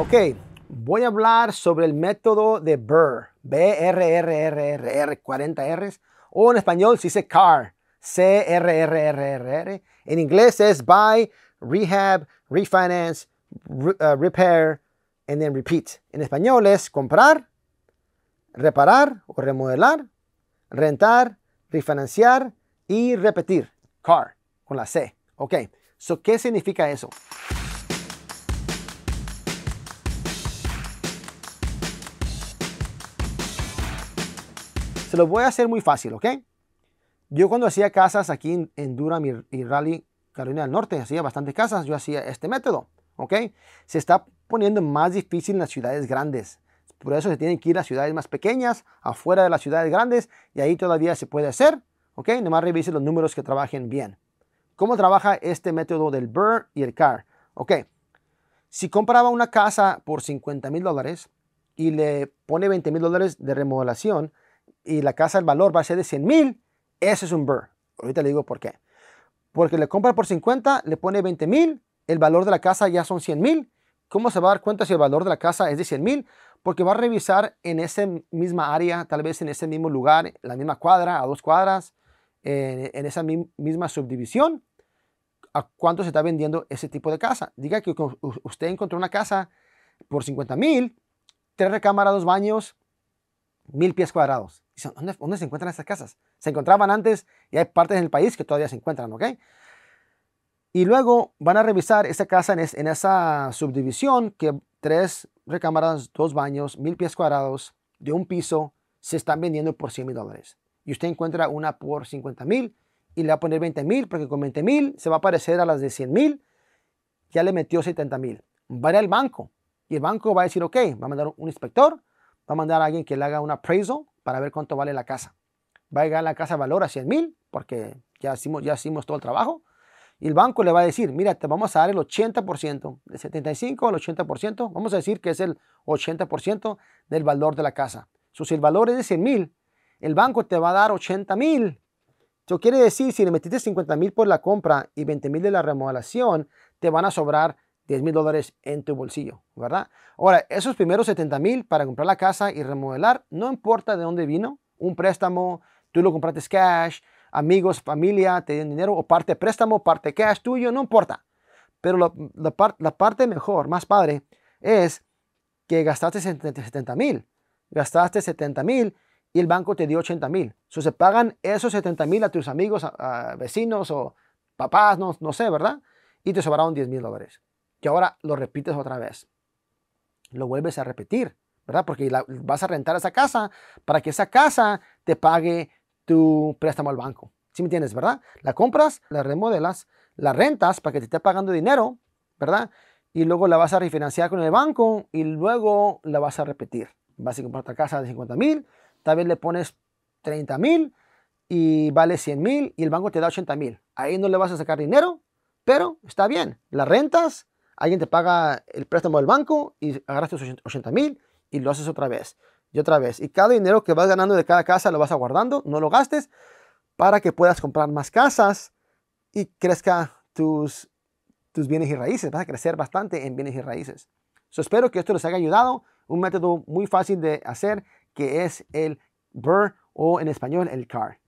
Ok, voy a hablar sobre el método de Burr, b r r 40 Rs, o en español se dice CAR, C-R-R-R-R-R. En inglés es Buy, Rehab, Refinance, uh, Repair, and then Repeat. En español es comprar, reparar o remodelar, rentar, refinanciar y repetir, CAR, con la C. Ok, so, ¿qué significa eso? Se lo voy a hacer muy fácil, ¿ok? Yo cuando hacía casas aquí en, Durham y, Raleigh, Carolina del Norte, hacía bastantes casas, yo hacía este método, ¿ok? Se está poniendo más difícil en las ciudades grandes. Por eso se tienen que ir a ciudades más pequeñas, afuera de las ciudades grandes, y ahí todavía se puede hacer, ¿ok? Nomás revise los números que trabajen bien. ¿Cómo trabaja este método del BRRR y el CAR? Ok, si compraba una casa por 50 mil dólares y le pone 20 mil dólares de remodelación, y la casa el valor va a ser de 100 mil, ese es un BRRRR. Ahorita le digo por qué. Porque le compra por 50, le pone 20 mil, el valor de la casa ya son 100 mil. ¿Cómo se va a dar cuenta si el valor de la casa es de 100 mil? Porque va a revisar en esa misma área, tal vez en ese mismo lugar, la misma cuadra, a dos cuadras, en, esa misma subdivisión, a cuánto se está vendiendo ese tipo de casa. Diga que usted encontró una casa por 50 mil, tres recámaras, dos baños, mil pies cuadrados. ¿Dónde, se encuentran estas casas? Se encontraban antes y hay partes del país que todavía se encuentran, ¿ok? Y luego van a revisar esa casa en, esa subdivisión que tres recámaras, dos baños, mil pies cuadrados, de un piso, se están vendiendo por 100 mil dólares. Y usted encuentra una por 50 mil y le va a poner 20 mil porque con 20 mil se va a parecer a las de 100 mil. Ya le metió 70 mil. Va a ir al banco y el banco va a decir, ok, va a mandar un inspector, va a mandar a alguien que le haga un appraisal para ver cuánto vale la casa. Va a llegar la casa valor a 100 mil, porque ya hicimos, ya hicimos todo el trabajo. Y el banco le va a decir, mira, te vamos a dar el 80%, El 75 al 80%, vamos a decir que es el 80% del valor de la casa. So, si el valor es de 100 mil, el banco te va a dar 80 mil. Eso quiere decir, si le metiste 50 mil por la compra y 20 mil de la remodelación, te van a sobrar 10 mil dólares en tu bolsillo, ¿verdad? Ahora, esos primeros 70 mil para comprar la casa y remodelar, no importa de dónde vino, un préstamo, tú lo compraste cash, amigos, familia, te dieron dinero, o parte préstamo, parte cash tuyo, no importa. Pero la, parte mejor, más padre, es que gastaste 70 mil, gastaste 70 mil y el banco te dio 80 mil. se pagan esos 70 mil a tus amigos, vecinos o papás, no, no sé, ¿verdad? Y te sobraron 10 mil dólares que ahora lo repites otra vez. Lo vuelves a repetir, ¿verdad? Porque vas a rentar esa casa para que esa casa te pague tu préstamo al banco. ¿Sí me entiendes, verdad? La compras, la remodelas, la rentas para que te esté pagando dinero, ¿verdad? Y luego la vas a refinanciar con el banco y luego la vas a repetir. Vas a comprar otra casa de 50 mil, tal vez le pones 30 mil y vale 100 mil y el banco te da 80 mil. Ahí no le vas a sacar dinero, pero está bien. La rentas, alguien te paga el préstamo del banco y agarras tus 80 mil y lo haces otra vez y otra vez. Y cada dinero que vas ganando de cada casa lo vas aguardando, no lo gastes para que puedas comprar más casas y crezca tus, tus bienes y raíces. Vas a crecer bastante en bienes y raíces. So, espero que esto les haya ayudado. Un método muy fácil de hacer que es el BRRRR o en español el CAR.